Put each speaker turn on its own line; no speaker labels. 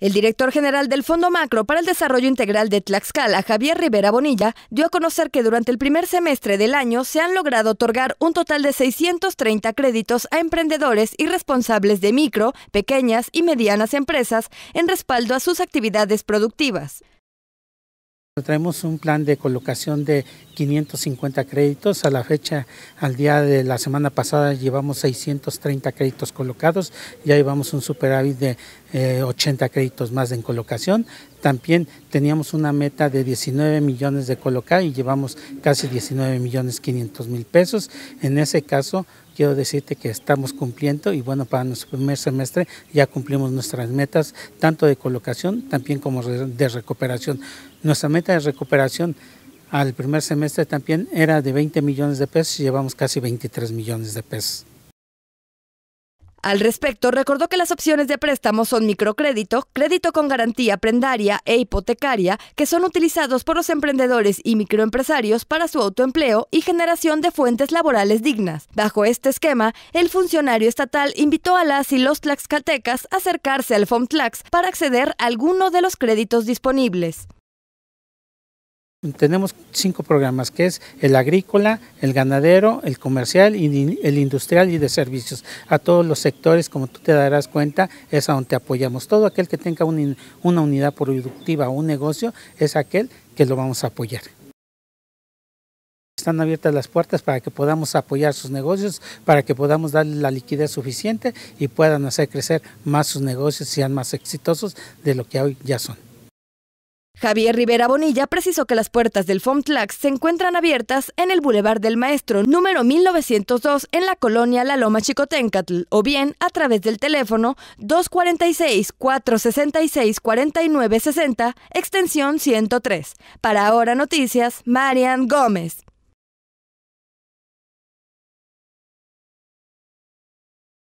El director general del Fondo Macro para el Desarrollo Integral de Tlaxcala, Javier Rivera Bonilla, dio a conocer que durante el primer semestre del año se han logrado otorgar un total de 630 créditos a emprendedores y responsables de micro, pequeñas y medianas empresas en respaldo a sus actividades productivas.
Traemos un plan de colocación de 550 créditos. A la fecha, al día de la semana pasada, llevamos 630 créditos colocados. Ya llevamos un superávit de 80 eh, créditos más en colocación. También teníamos una meta de 19 millones de colocar y llevamos casi 19 millones 500 mil pesos. En ese caso, quiero decirte que estamos cumpliendo y bueno, para nuestro primer semestre ya cumplimos nuestras metas, tanto de colocación, también como de recuperación. Nuestra meta de recuperación al primer semestre también era de 20 millones de pesos y llevamos casi 23 millones de pesos.
Al respecto, recordó que las opciones de préstamo son microcrédito, crédito con garantía prendaria e hipotecaria, que son utilizados por los emprendedores y microempresarios para su autoempleo y generación de fuentes laborales dignas. Bajo este esquema, el funcionario estatal invitó a las y los tlaxcaltecas a acercarse al FOMTLAX para acceder a alguno de los créditos disponibles.
Tenemos cinco programas, que es el agrícola, el ganadero, el comercial, y el industrial y de servicios. A todos los sectores, como tú te darás cuenta, es a donde apoyamos. Todo aquel que tenga una unidad productiva o un negocio es aquel que lo vamos a apoyar. Están abiertas las puertas para que podamos apoyar sus negocios, para que podamos darle la liquidez suficiente y puedan hacer crecer más sus negocios, sean más exitosos de lo que hoy ya son.
Javier Rivera Bonilla precisó que las puertas del FOMTLAX se encuentran abiertas en el Boulevard del Maestro número 1902 en la colonia La Loma Chicotencatl o bien a través del teléfono 246-466-4960, extensión 103. Para Ahora Noticias, Marian Gómez.